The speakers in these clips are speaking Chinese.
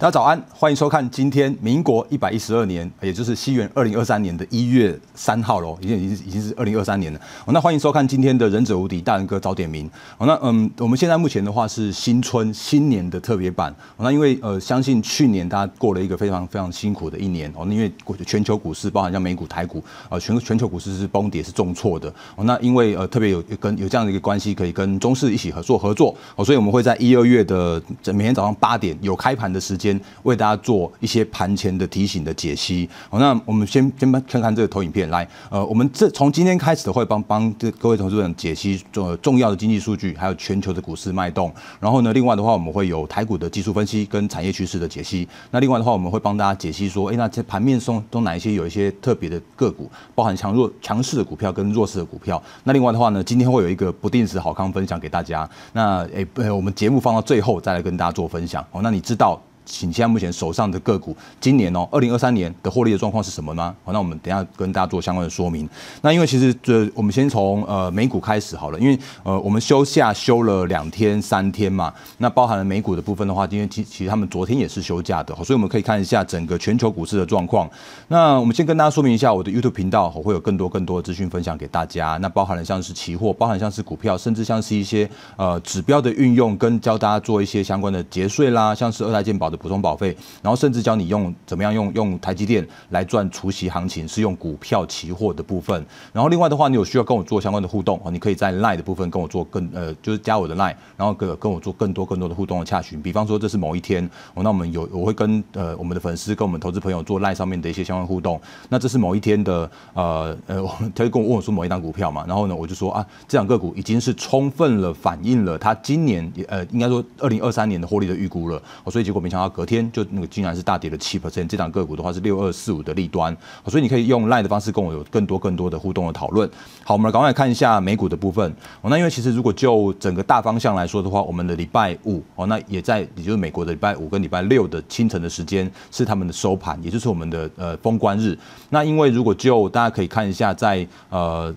大家早安，欢迎收看今天民国一百一十二年，也就是西元二零二三年的一月三号喽，已经已经已经是二零二三年了。那欢迎收看今天的《忍者无敌》大仁哥早点名。好，那嗯，我们现在目前的话是新春新年的特别版。那因为呃，相信去年大家过了一个非常非常辛苦的一年哦，因为全球股市，包含像美股、台股，呃，全全球股市是崩跌是重挫的。哦，那因为呃，特别有跟有这样的一个关系，可以跟中市一起合作合作。哦，所以我们会在一、二月的每天早上八点有开盘的时间。先为大家做一些盘前的提醒的解析。好，那我们先先看看这个投影片。来，呃，我们这从今天开始会帮帮这各位同资人解析重重要的经济数据，还有全球的股市脉动。然后呢，另外的话，我们会有台股的技术分析跟产业趋势的解析。那另外的话，我们会帮大家解析说，哎，那这盘面中都哪一些有一些特别的个股，包含强弱强势的股票跟弱势的股票。那另外的话呢，今天会有一个不定时好康分享给大家。那哎，我们节目放到最后再来跟大家做分享。哦，那你知道？请现在目前手上的个股，今年哦，二零二三年的获利的状况是什么呢？好，那我们等下跟大家做相关的说明。那因为其实这我们先从呃美股开始好了，因为呃我们休假休了两天三天嘛，那包含了美股的部分的话，今天其其实他们昨天也是休假的，所以我们可以看一下整个全球股市的状况。那我们先跟大家说明一下，我的 YouTube 频道会有更多更多的资讯分享给大家。那包含了像是期货，包含像是股票，甚至像是一些呃指标的运用，跟教大家做一些相关的节税啦，像是二代鉴保的。补充保费，然后甚至教你用怎么样用用台积电来赚除息行情，是用股票期货的部分。然后另外的话，你有需要跟我做相关的互动哦，你可以在 LINE 的部分跟我做更呃，就是加我的 LINE，然后跟跟我做更多更多的互动的洽询。比方说这是某一天，那我们有我会跟呃我们的粉丝跟我们投资朋友做 LINE 上面的一些相关互动。那这是某一天的呃呃，他就跟我问我说某一张股票嘛，然后呢我就说啊，这两个股已经是充分了反映了他今年呃应该说二零二三年的获利的预估了，所以结果没想到。隔天就那个，竟然是大跌的七 percent，这档个股的话是六二四五的利端，所以你可以用 l i n e 的方式跟我有更多更多的互动的讨论。好，我们来赶快看一下美股的部分。哦，那因为其实如果就整个大方向来说的话，我们的礼拜五哦，那也在也就是美国的礼拜五跟礼拜六的清晨的时间是他们的收盘，也就是我们的呃封关日。那因为如果就大家可以看一下在呃。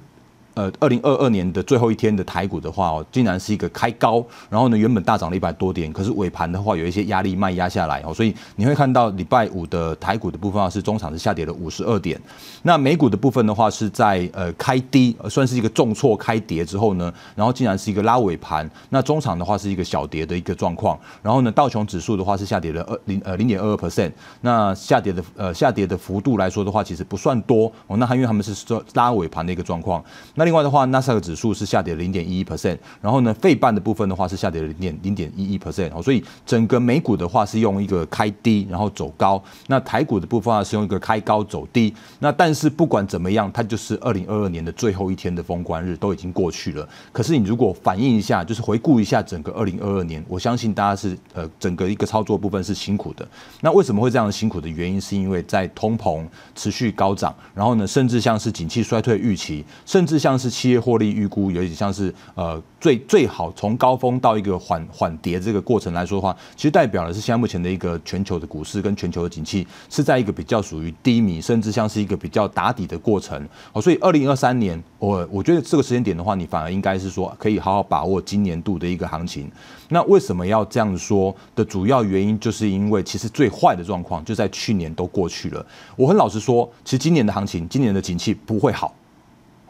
呃，二零二二年的最后一天的台股的话哦，竟然是一个开高，然后呢，原本大涨了一百多点，可是尾盘的话有一些压力，慢压下来哦，所以你会看到礼拜五的台股的部分啊是中场是下跌了五十二点，那美股的部分的话是在呃开低，算是一个重挫开跌之后呢，然后竟然是一个拉尾盘，那中场的话是一个小跌的一个状况，然后呢，道琼指数的话是下跌了二零呃零点二二 percent，那下跌的呃下跌的幅度来说的话，其实不算多哦，那还因为他们是说拉尾盘的一个状况。那另外的话，纳斯达克指数是下跌零点一一 percent，然后呢，费半的部分的话是下跌零点零点一一 percent，所以整个美股的话是用一个开低，然后走高；那台股的部分啊是用一个开高走低。那但是不管怎么样，它就是二零二二年的最后一天的封关日都已经过去了。可是你如果反映一下，就是回顾一下整个二零二二年，我相信大家是呃整个一个操作部分是辛苦的。那为什么会这样辛苦的原因，是因为在通膨持续高涨，然后呢，甚至像是景气衰退预期，甚至像像是企业获利预估，有点像是呃最最好从高峰到一个缓缓跌这个过程来说的话，其实代表的是现在目前的一个全球的股市跟全球的景气是在一个比较属于低迷，甚至像是一个比较打底的过程。哦，所以二零二三年，我我觉得这个时间点的话，你反而应该是说可以好好把握今年度的一个行情。那为什么要这样说的主要原因，就是因为其实最坏的状况就在去年都过去了。我很老实说，其实今年的行情，今年的景气不会好。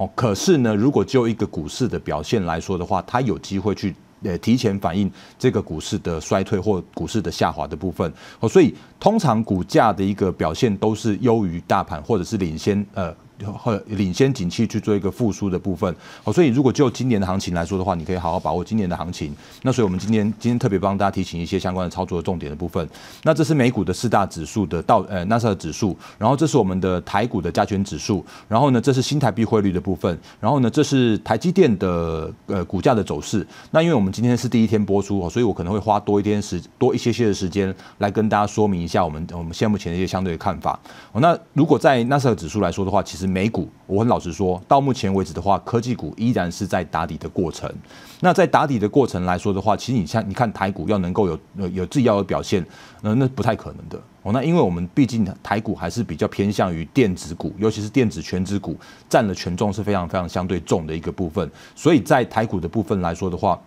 哦，可是呢，如果就一个股市的表现来说的话，它有机会去呃提前反映这个股市的衰退或股市的下滑的部分哦，所以通常股价的一个表现都是优于大盘或者是领先呃。领先景气去做一个复苏的部分，哦，所以如果就今年的行情来说的话，你可以好好把握今年的行情。那所以我们今天今天特别帮大家提醒一些相关的操作的重点的部分。那这是美股的四大指数的道呃纳斯 s a 指数，然后这是我们的台股的加权指数，然后呢这是新台币汇率的部分，然后呢这是台积电的呃股价的走势。那因为我们今天是第一天播出，所以我可能会花多一天时多一些些的时间来跟大家说明一下我们我们现目前的一些相对的看法。哦，那如果在纳斯 s a 指数来说的话，其实。美股，我很老实说，到目前为止的话，科技股依然是在打底的过程。那在打底的过程来说的话，其实你像你看台股要能够有有己要的表现，那那不太可能的哦。那因为我们毕竟台股还是比较偏向于电子股，尤其是电子全资股占的权重是非常非常相对重的一个部分。所以在台股的部分来说的话，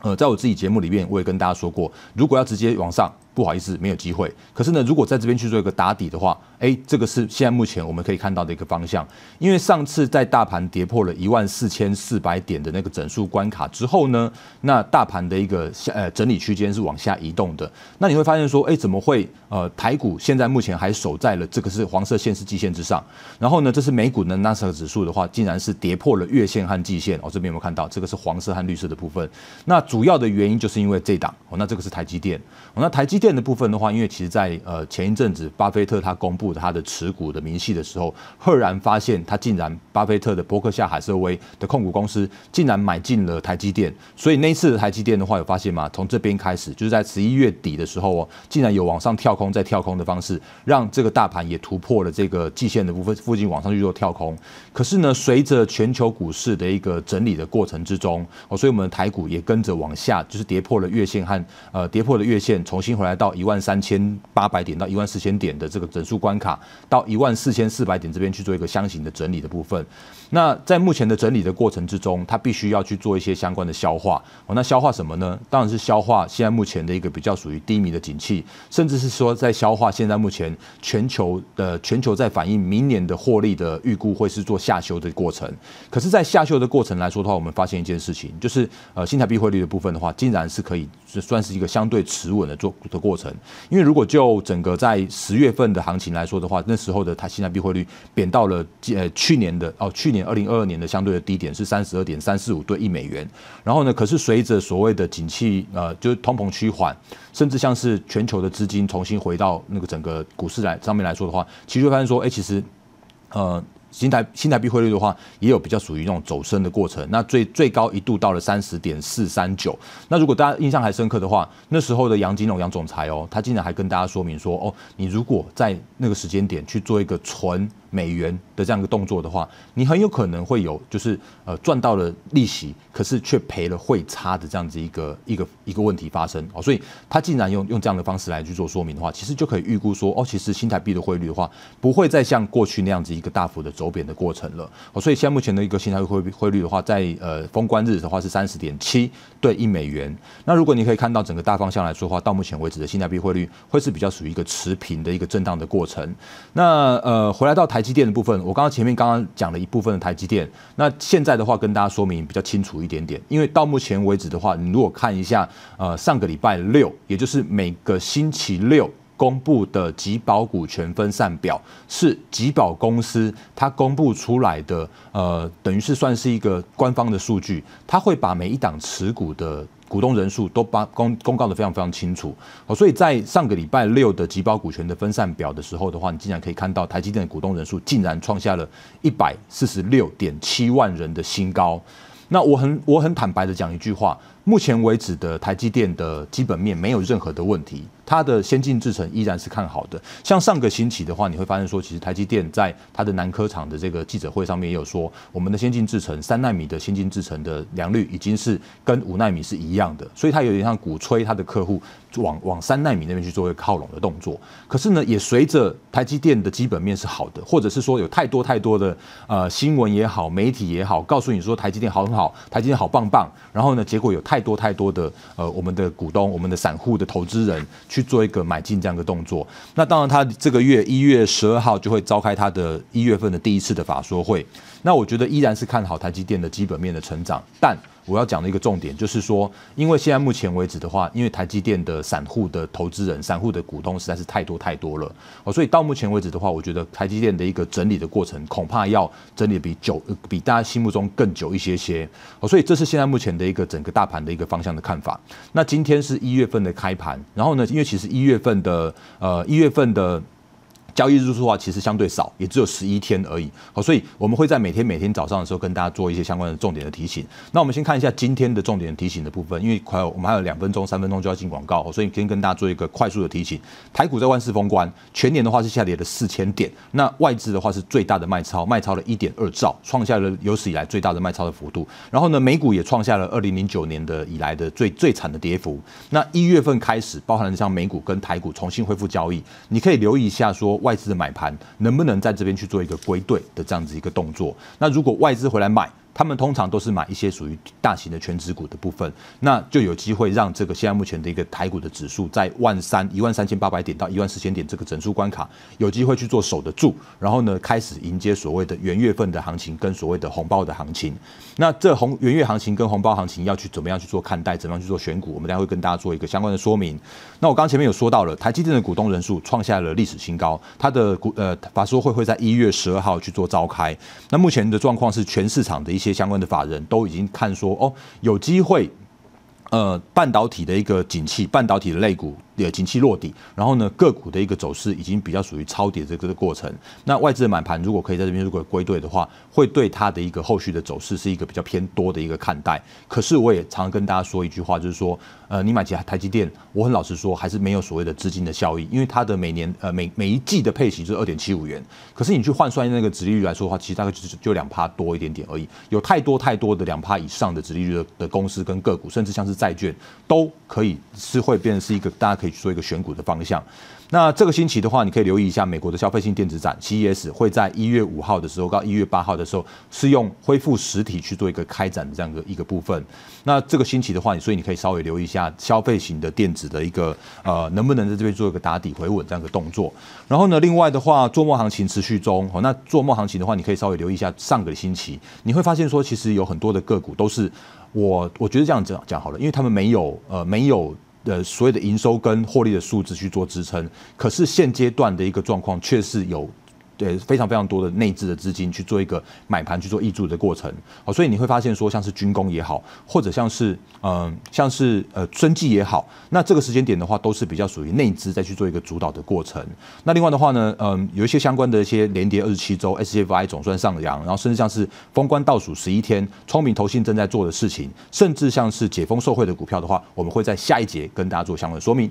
呃，在我自己节目里面我也跟大家说过，如果要直接往上。不好意思，没有机会。可是呢，如果在这边去做一个打底的话，哎，这个是现在目前我们可以看到的一个方向。因为上次在大盘跌破了一万四千四百点的那个整数关卡之后呢，那大盘的一个下呃整理区间是往下移动的。那你会发现说，哎，怎么会呃台股现在目前还守在了这个是黄色线是季线之上。然后呢，这是美股的纳斯达克指数的话，竟然是跌破了月线和季线哦。这边有没有看到？这个是黄色和绿色的部分。那主要的原因就是因为这档哦，那这个是台积电，那台积。电的部分的话，因为其实，在呃前一阵子，巴菲特他公布他的持股的明细的时候，赫然发现他竟然，巴菲特的伯克夏海瑟威的控股公司竟然买进了台积电。所以那次台积电的话，有发现吗？从这边开始，就是在十一月底的时候哦，竟然有往上跳空，再跳空的方式让这个大盘也突破了这个季线的部分附近往上去做跳空。可是呢，随着全球股市的一个整理的过程之中哦，所以我们台股也跟着往下，就是跌破了月线和呃跌破了月线，重新回来。到一万三千八百点，到一万四千点的这个整数关卡，到一万四千四百点这边去做一个箱型的整理的部分。那在目前的整理的过程之中，它必须要去做一些相关的消化。哦，那消化什么呢？当然是消化现在目前的一个比较属于低迷的景气，甚至是说在消化现在目前全球的全球在反映明年的获利的预估会是做下修的过程。可是，在下修的过程来说的话，我们发现一件事情，就是呃，新台币汇率的部分的话，竟然是可以。就算是一个相对持稳的做的过程，因为如果就整个在十月份的行情来说的话，那时候的它新在币汇率贬到了呃去年的哦去年二零二二年的相对的低点是三十二点三四五对一美元，然后呢，可是随着所谓的景气呃就是通膨趋缓，甚至像是全球的资金重新回到那个整个股市来上面来说的话，其实发现说哎其实呃。新台新台币汇率的话，也有比较属于那种走升的过程。那最最高一度到了三十点四三九。那如果大家印象还深刻的话，那时候的杨金龙杨总裁哦，他竟然还跟大家说明说哦，你如果在那个时间点去做一个纯。美元的这样一个动作的话，你很有可能会有就是呃赚到了利息，可是却赔了汇差的这样子一个一个一个问题发生哦。所以他竟然用用这样的方式来去做说明的话，其实就可以预估说哦，其实新台币的汇率的话，不会再像过去那样子一个大幅的走贬的过程了哦。所以现在目前的一个新台币汇汇率的话，在呃封关日的话是三十点七对一美元，那如果你可以看到整个大方向来说的话，到目前为止的新台币汇率会是比较属于一个持平的一个震荡的过程，那呃回来到台。积电的部分，我刚刚前面刚刚讲了一部分的台积电，那现在的话跟大家说明比较清楚一点点，因为到目前为止的话，你如果看一下，呃，上个礼拜六，也就是每个星期六公布的集保股权分散表，是集保公司它公布出来的，呃，等于是算是一个官方的数据，它会把每一档持股的。股东人数都把公公告的非常非常清楚好，所以在上个礼拜六的集包股权的分散表的时候的话，你竟然可以看到台积电的股东人数竟然创下了一百四十六点七万人的新高。那我很我很坦白的讲一句话，目前为止的台积电的基本面没有任何的问题。它的先进制程依然是看好的。像上个星期的话，你会发现说，其实台积电在它的南科厂的这个记者会上面也有说，我们的先进制程三纳米的先进制程的良率已经是跟五纳米是一样的，所以它有点像鼓吹它的客户往往三纳米那边去做一个靠拢的动作。可是呢，也随着台积电的基本面是好的，或者是说有太多太多的呃新闻也好，媒体也好，告诉你说台积电好，很好，台积电好棒棒。然后呢，结果有太多太多的呃，我们的股东、我们的散户的投资人。去做一个买进这样一个动作，那当然，他这个月一月十二号就会召开他的一月份的第一次的法说会，那我觉得依然是看好台积电的基本面的成长，但。我要讲的一个重点就是说，因为现在目前为止的话，因为台积电的散户的投资人、散户的股东实在是太多太多了哦，所以到目前为止的话，我觉得台积电的一个整理的过程恐怕要整理比久比大家心目中更久一些些哦，所以这是现在目前的一个整个大盘的一个方向的看法。那今天是一月份的开盘，然后呢，因为其实一月份的呃一月份的。交易日数的话，其实相对少，也只有十一天而已。好，所以我们会在每天每天早上的时候跟大家做一些相关的重点的提醒。那我们先看一下今天的重点提醒的部分，因为快，我们还有两分钟、三分钟就要进广告，所以先跟大家做一个快速的提醒。台股在万事封关，全年的话是下跌了四千点。那外资的话是最大的卖超，卖超了一点二兆，创下了有史以来最大的卖超的幅度。然后呢，美股也创下了二零零九年的以来的最最惨的跌幅。那一月份开始，包含了像美股跟台股重新恢复交易，你可以留意一下说。外资的买盘能不能在这边去做一个归队的这样子一个动作？那如果外资回来买？他们通常都是买一些属于大型的全职股的部分，那就有机会让这个现在目前的一个台股的指数在万三一万三千八百点到一万四千点这个整数关卡有机会去做守得住，然后呢开始迎接所谓的元月份的行情跟所谓的红包的行情。那这红元月行情跟红包行情要去怎么样去做看待，怎么样去做选股，我们待会跟大家做一个相关的说明。那我刚刚前面有说到了台积电的股东人数创下了历史新高，它的股呃法说会会在一月十二号去做召开。那目前的状况是全市场的一些。一些相关的法人都已经看说，哦，有机会，呃，半导体的一个景气，半导体的类股。呃，景期落底，然后呢，个股的一个走势已经比较属于超跌这个过程。那外资的满盘如果可以在这边如果归队的话，会对它的一个后续的走势是一个比较偏多的一个看待。可是我也常跟大家说一句话，就是说，呃，你买几台积电，我很老实说，还是没有所谓的资金的效益，因为它的每年呃每每一季的配息是二点七五元，可是你去换算那个值利率来说的话，其实大概就是就两趴多一点点而已。有太多太多的两趴以上的值利率的公司跟个股，甚至像是债券，都可以是会变成是一个大家可以。可以做一个选股的方向，那这个星期的话，你可以留意一下美国的消费性电子展 CES 会在一月五号的时候到一月八号的时候是用恢复实体去做一个开展的这样一一个部分。那这个星期的话，所以你可以稍微留意一下消费型的电子的一个呃，能不能在这边做一个打底回稳这样的动作。然后呢，另外的话，做梦行情持续中，那做梦行情的话，你可以稍微留意一下上个星期，你会发现说其实有很多的个股都是我我觉得这样讲讲好了，因为他们没有呃没有。的所谓的营收跟获利的数字去做支撑，可是现阶段的一个状况却是有。对，非常非常多的内置的资金去做一个买盘，去做挹注的过程好，所以你会发现说，像是军工也好，或者像是嗯，像是呃春季也好，那这个时间点的话，都是比较属于内资再去做一个主导的过程。那另外的话呢，嗯，有一些相关的一些连跌二十七周，S F I 总算上扬，然后甚至像是封关倒数十一天，聪明投信正在做的事情，甚至像是解封受惠的股票的话，我们会在下一节跟大家做相关的说明。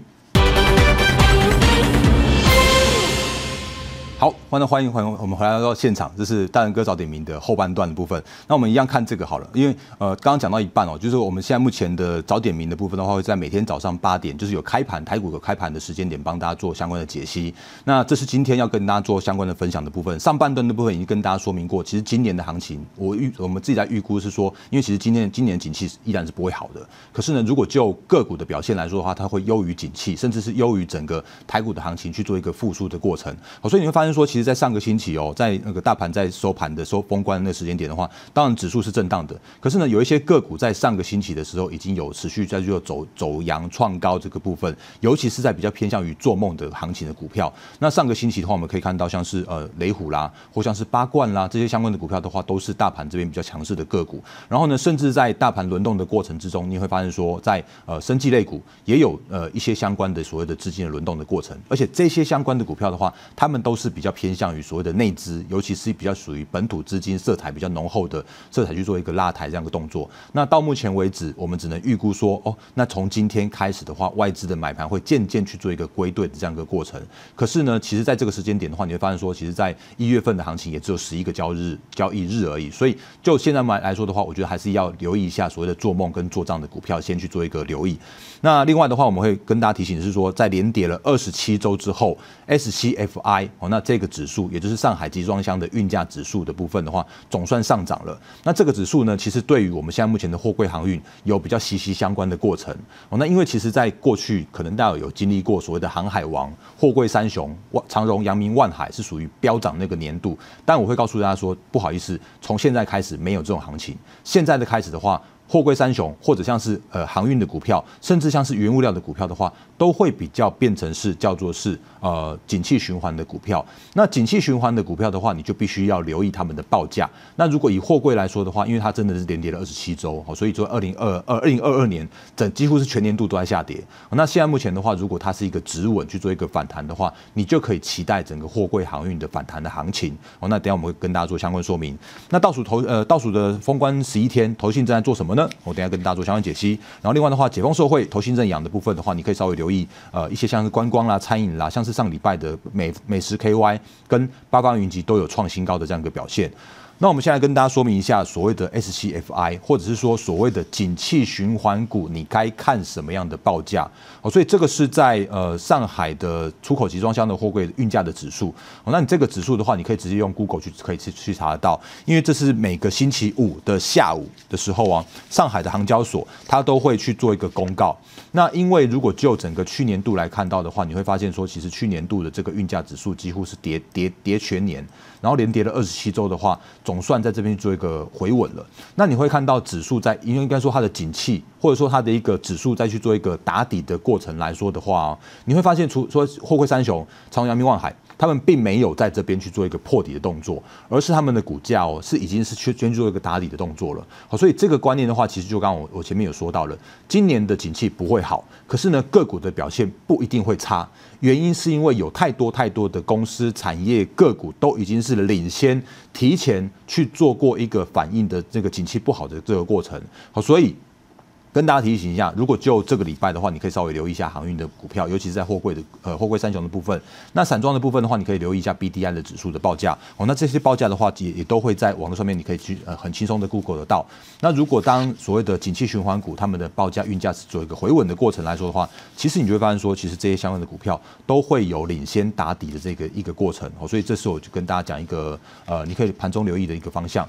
好，欢迎欢迎欢迎，我们回来到现场，这是大仁哥早点名的后半段的部分。那我们一样看这个好了，因为呃，刚刚讲到一半哦，就是我们现在目前的早点名的部分的话，会在每天早上八点，就是有开盘台股的开盘的时间点，帮大家做相关的解析。那这是今天要跟大家做相关的分享的部分。上半段的部分已经跟大家说明过，其实今年的行情，我预我们自己在预估是说，因为其实今年今年景气依然是不会好的，可是呢，如果就个股的表现来说的话，它会优于景气，甚至是优于整个台股的行情去做一个复苏的过程。好，所以你会发现。说其实，在上个星期哦，在那个大盘在收盘的收封关那个时间点的话，当然指数是震荡的，可是呢，有一些个股在上个星期的时候已经有持续在就走走阳创高这个部分，尤其是在比较偏向于做梦的行情的股票。那上个星期的话，我们可以看到像是呃雷虎啦，或像是八冠啦这些相关的股票的话，都是大盘这边比较强势的个股。然后呢，甚至在大盘轮动的过程之中，你会发现说，在呃生技类股也有呃一些相关的所谓的资金的轮动的过程，而且这些相关的股票的话，他们都是比。比较偏向于所谓的内资，尤其是比较属于本土资金色彩比较浓厚的色彩去做一个拉抬这样一个动作。那到目前为止，我们只能预估说，哦，那从今天开始的话，外资的买盘会渐渐去做一个归队的这样一个过程。可是呢，其实在这个时间点的话，你会发现说，其实在一月份的行情也只有十一个交易交易日而已。所以就现在来来说的话，我觉得还是要留意一下所谓的做梦跟做账的股票，先去做一个留意。那另外的话，我们会跟大家提醒是说，在连跌了二十七周之后，S C F I 哦，那这个指数也就是上海集装箱的运价指数的部分的话，总算上涨了。那这个指数呢，其实对于我们现在目前的货柜航运有比较息息相关的过程哦。那因为其实在过去可能大家有经历过所谓的航海王、货柜三雄万长荣、扬名万海是属于飙涨那个年度，但我会告诉大家说，不好意思，从现在开始没有这种行情。现在的开始的话。货柜三雄，或者像是呃航运的股票，甚至像是云物料的股票的话，都会比较变成是叫做是呃景气循环的股票。那景气循环的股票的话，你就必须要留意他们的报价。那如果以货柜来说的话，因为它真的是连跌了二十七周，所以说二零二二二零二二年整几乎是全年度都在下跌。那现在目前的话，如果它是一个止稳去做一个反弹的话，你就可以期待整个货柜航运的反弹的行情。哦，那等下我们会跟大家做相关说明。那倒数头呃倒数的封关十一天，投信正在做什么？呢？我等下跟大家做相关解析。然后另外的话，解封社会、投新认养的部分的话，你可以稍微留意，呃，一些像是观光啦、餐饮啦，像是上礼拜的美美食 KY 跟八方云集都有创新高的这样一个表现。那我们现在跟大家说明一下，所谓的 SCFI，或者是说所谓的景气循环股，你该看什么样的报价？哦，所以这个是在呃上海的出口集装箱的货柜运价的指数。哦，那你这个指数的话，你可以直接用 Google 去可以去去查得到，因为这是每个星期五的下午的时候啊，上海的航交所它都会去做一个公告。那因为如果就整个去年度来看到的话，你会发现说，其实去年度的这个运价指数几乎是跌跌跌全年，然后连跌了二十七周的话。总算在这边做一个回稳了。那你会看到指数在，因为应该说它的景气，或者说它的一个指数再去做一个打底的过程来说的话，你会发现除说“货柜三雄”——长阳明、望海。他们并没有在这边去做一个破底的动作，而是他们的股价哦是已经是去专做一个打底的动作了。好，所以这个观念的话，其实就刚刚我我前面有说到了，今年的景气不会好，可是呢个股的表现不一定会差，原因是因为有太多太多的公司产业个股都已经是领先提前去做过一个反应的这个景气不好的这个过程。好，所以。跟大家提醒一下，如果就这个礼拜的话，你可以稍微留意一下航运的股票，尤其是在货柜的呃货柜三雄的部分。那散装的部分的话，你可以留意一下 BDI 的指数的报价。哦，那这些报价的话，也也都会在网络上面，你可以去呃很轻松的 Google 得到。那如果当所谓的景气循环股，他们的报价运价是做一个回稳的过程来说的话，其实你就会发现说，其实这些相关的股票都会有领先打底的这个一个过程。哦，所以这是我就跟大家讲一个呃，你可以盘中留意的一个方向。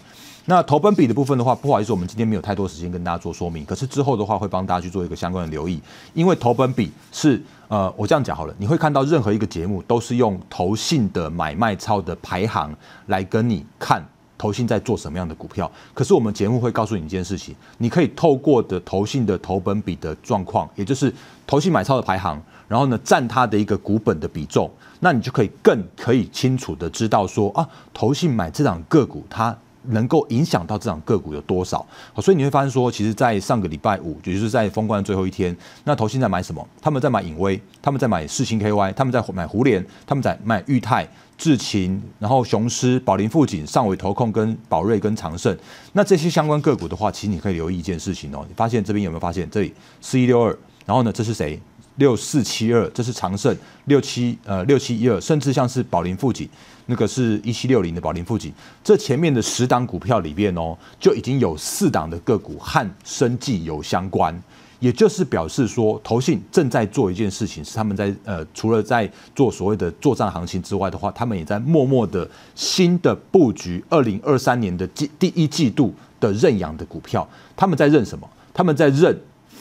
那投本比的部分的话，不好意思，我们今天没有太多时间跟大家做说明。可是之后的话，会帮大家去做一个相关的留意，因为投本比是呃，我这样讲好了，你会看到任何一个节目都是用投信的买卖超的排行来跟你看投信在做什么样的股票。可是我们节目会告诉你一件事情，你可以透过的投信的投本比的状况，也就是投信买超的排行，然后呢占它的一个股本的比重，那你就可以更可以清楚的知道说啊，投信买这档个股它。能够影响到这场个股有多少？所以你会发现说，其实，在上个礼拜五，也就是在封关的最后一天，那头信在买什么？他们在买影威，他们在买世星 KY，他们在买湖联，他们在卖裕泰、智勤，然后雄狮、宝林、富锦、上尾投控跟宝瑞跟长盛。那这些相关个股的话，其实你可以留意一件事情哦，你发现这边有没有发现？这里四一六二，然后呢，这是谁？六四七二，这是长盛六七呃六七一二，甚至像是宝林富锦。那个是一七六零的保利富锦，这前面的十档股票里面哦，就已经有四档的个股和生技有相关，也就是表示说，投信正在做一件事情，是他们在呃，除了在做所谓的作战行情之外的话，他们也在默默的新的布局二零二三年的季第一季度的认养的股票，他们在认什么？他们在认。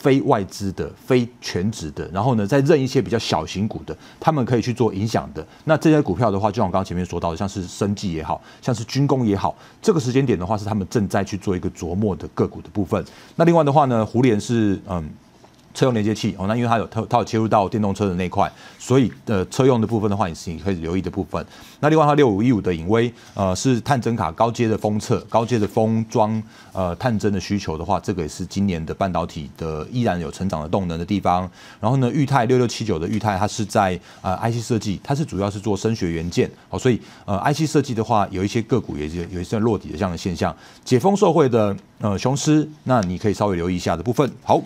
非外资的、非全职的，然后呢，再认一些比较小型股的，他们可以去做影响的。那这些股票的话，就我刚刚前面说到的，像是生技也好，像是军工也好，这个时间点的话，是他们正在去做一个琢磨的个股的部分。那另外的话呢，胡联是嗯。车用连接器哦，那因为它有它有切入到电动车的那块，所以呃车用的部分的话，也是你可以留意的部分。那另外，它六五一五的影威，呃，是探针卡高阶的封测、高阶的封装，呃，探针的需求的话，这个也是今年的半导体的依然有成长的动能的地方。然后呢，裕泰六六七九的裕泰，它是在呃 IC 设计，它是主要是做声学元件，好，所以呃 IC 设计的话，有一些个股也是有一些落底的这样的现象。解封受惠的呃雄狮，那你可以稍微留意一下的部分。好。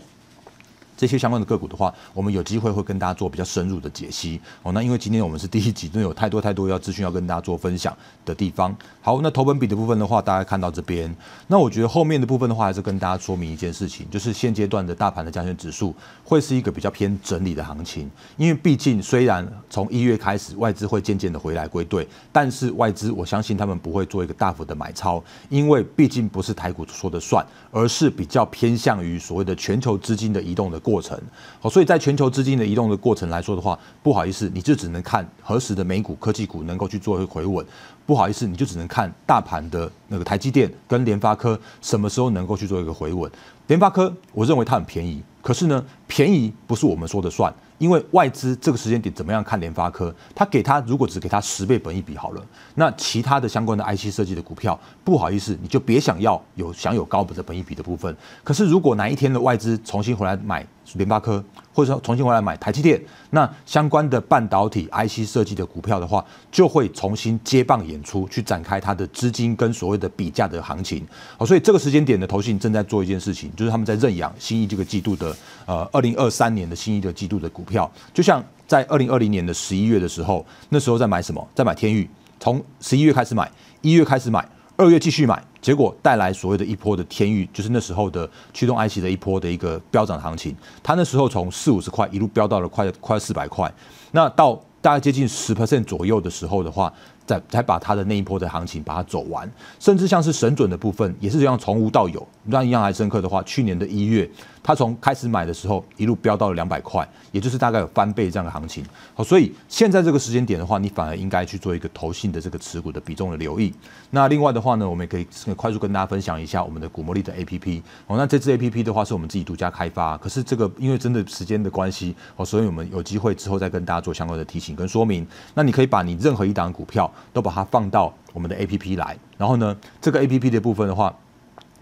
这些相关的个股的话，我们有机会会跟大家做比较深入的解析。哦，那因为今天我们是第一集，真的有太多太多要资讯要跟大家做分享的地方。好，那投本比的部分的话，大家看到这边。那我觉得后面的部分的话，还是跟大家说明一件事情，就是现阶段的大盘的证权指数会是一个比较偏整理的行情。因为毕竟虽然从一月开始外资会渐渐的回来归队，但是外资我相信他们不会做一个大幅的买超，因为毕竟不是台股说的算，而是比较偏向于所谓的全球资金的移动的。过程哦，所以在全球资金的移动的过程来说的话，不好意思，你就只能看何时的美股科技股能够去做一个回稳。不好意思，你就只能看大盘的那个台积电跟联发科什么时候能够去做一个回稳。联发科，我认为它很便宜，可是呢，便宜不是我们说的算，因为外资这个时间点怎么样看联发科？他给他如果只给他十倍本益比好了，那其他的相关的 IC 设计的股票，不好意思，你就别想要有享有高本的本益比的部分。可是如果哪一天的外资重新回来买，联发科，或者说重新回来买台积电，那相关的半导体 IC 设计的股票的话，就会重新接棒演出去展开它的资金跟所谓的比价的行情。好，所以这个时间点的投信正在做一件事情，就是他们在认养新一这个季度的呃二零二三年的新一的季度的股票，就像在二零二零年的十一月的时候，那时候在买什么？在买天域，从十一月开始买，一月开始买。二月继续买，结果带来所谓的一波的天域，就是那时候的驱动 IC 的一波的一个飙涨行情。它那时候从四五十块一路飙到了快快四百块。那到大概接近十 percent 左右的时候的话。再才把它的那一波的行情把它走完，甚至像是神准的部分，也是这样从无到有。让印象还深刻的话，去年的一月，它从开始买的时候一路飙到了两百块，也就是大概有翻倍这样的行情。好，所以现在这个时间点的话，你反而应该去做一个投信的这个持股的比重的留意。那另外的话呢，我们也可以快速跟大家分享一下我们的股魔力的 APP。好，那这支 APP 的话是我们自己独家开发，可是这个因为真的时间的关系，好，所以我们有机会之后再跟大家做相关的提醒跟说明。那你可以把你任何一档股票。都把它放到我们的 A P P 来，然后呢，这个 A P P 的部分的话，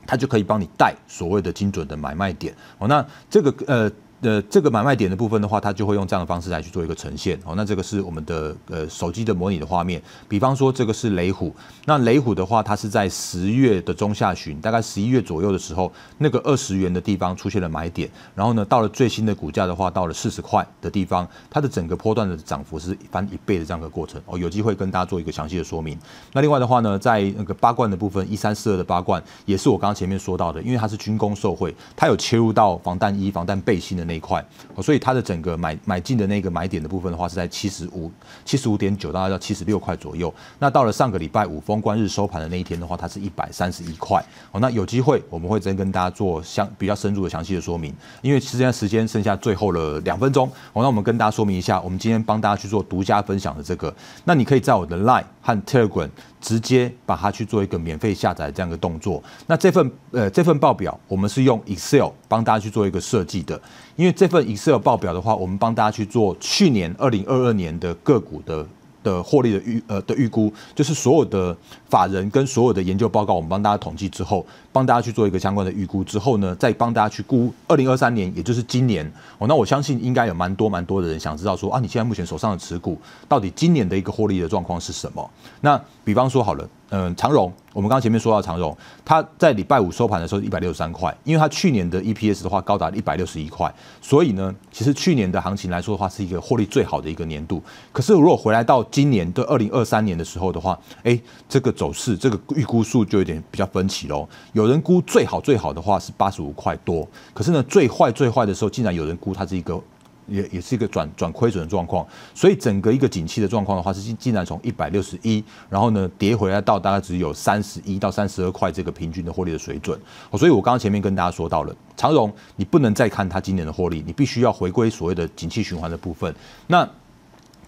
它就可以帮你带所谓的精准的买卖点哦。那这个呃。呃，这个买卖点的部分的话，它就会用这样的方式来去做一个呈现哦。那这个是我们的呃手机的模拟的画面，比方说这个是雷虎，那雷虎的话，它是在十月的中下旬，大概十一月左右的时候，那个二十元的地方出现了买点，然后呢，到了最新的股价的话，到了四十块的地方，它的整个波段的涨幅是翻一倍的这样一个过程哦。有机会跟大家做一个详细的说明。那另外的话呢，在那个八冠的部分，一三四二的八冠，也是我刚刚前面说到的，因为它是军工受惠，它有切入到防弹衣、防弹背心的。那一块，所以它的整个买买进的那个买点的部分的话，是在七十五七十五点九，大概到七十六块左右。那到了上个礼拜五封关日收盘的那一天的话，它是一百三十一块。哦，那有机会我们会再跟大家做相比较深入的详细的说明。因为实际上时间剩下最后了两分钟，好，那我们跟大家说明一下，我们今天帮大家去做独家分享的这个，那你可以在我的 Line 和 Telegram。直接把它去做一个免费下载这样的动作。那这份呃这份报表，我们是用 Excel 帮大家去做一个设计的。因为这份 Excel 报表的话，我们帮大家去做去年二零二二年的个股的的获利的预呃的预估，就是所有的。法人跟所有的研究报告，我们帮大家统计之后，帮大家去做一个相关的预估之后呢，再帮大家去估二零二三年，也就是今年哦。那我相信应该有蛮多蛮多的人想知道说啊，你现在目前手上的持股到底今年的一个获利的状况是什么？那比方说好了，嗯，长荣，我们刚刚前面说到长荣，它在礼拜五收盘的时候一百六十三块，因为它去年的 EPS 的话高达一百六十一块，所以呢，其实去年的行情来说的话是一个获利最好的一个年度。可是如果回来到今年的二零二三年的时候的话，哎，这个。走势这个预估数就有点比较分歧喽。有人估最好最好的话是八十五块多，可是呢最坏最坏的时候，竟然有人估它是一个也也是一个转转亏损的状况。所以整个一个景气的状况的话，是竟然从一百六十一，然后呢跌回来到大概只有三十一到三十二块这个平均的获利的水准。所以我刚刚前面跟大家说到了，长荣，你不能再看它今年的获利，你必须要回归所谓的景气循环的部分。那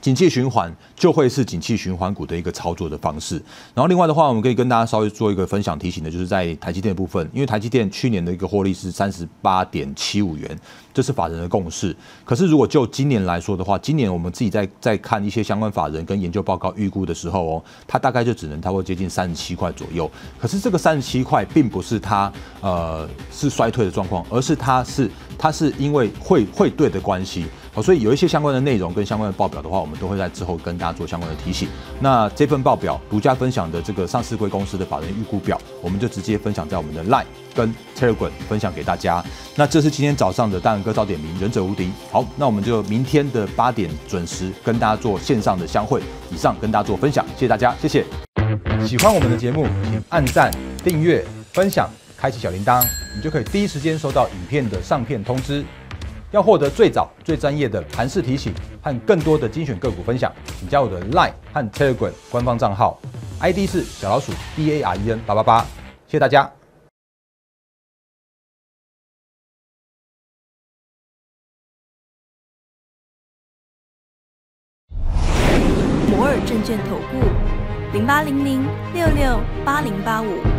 景气循环就会是景气循环股的一个操作的方式。然后另外的话，我们可以跟大家稍微做一个分享提醒的，就是在台积电部分，因为台积电去年的一个获利是三十八点七五元，这是法人的共识。可是如果就今年来说的话，今年我们自己在在看一些相关法人跟研究报告预估的时候哦，它大概就只能它会接近三十七块左右。可是这个三十七块并不是它呃是衰退的状况，而是它是它是因为汇汇兑的关系。所以有一些相关的内容跟相关的报表的话，我们都会在之后跟大家做相关的提醒。那这份报表独家分享的这个上市贵公司的法人预估表，我们就直接分享在我们的 Line 跟 Telegram 分享给大家。那这是今天早上的大仁哥早点名，忍者无敌。好，那我们就明天的八点准时跟大家做线上的相会。以上跟大家做分享，谢谢大家，谢谢。喜欢我们的节目，请按赞、订阅、分享、开启小铃铛，你就可以第一时间收到影片的上片通知。要获得最早、最专业的盘势提醒和更多的精选个股分享，请加我的 LINE 和 Telegram 官方账号，ID 是小老鼠 D A R E N 八八八。谢谢大家。摩尔证券投顾零八零零六六八零八五。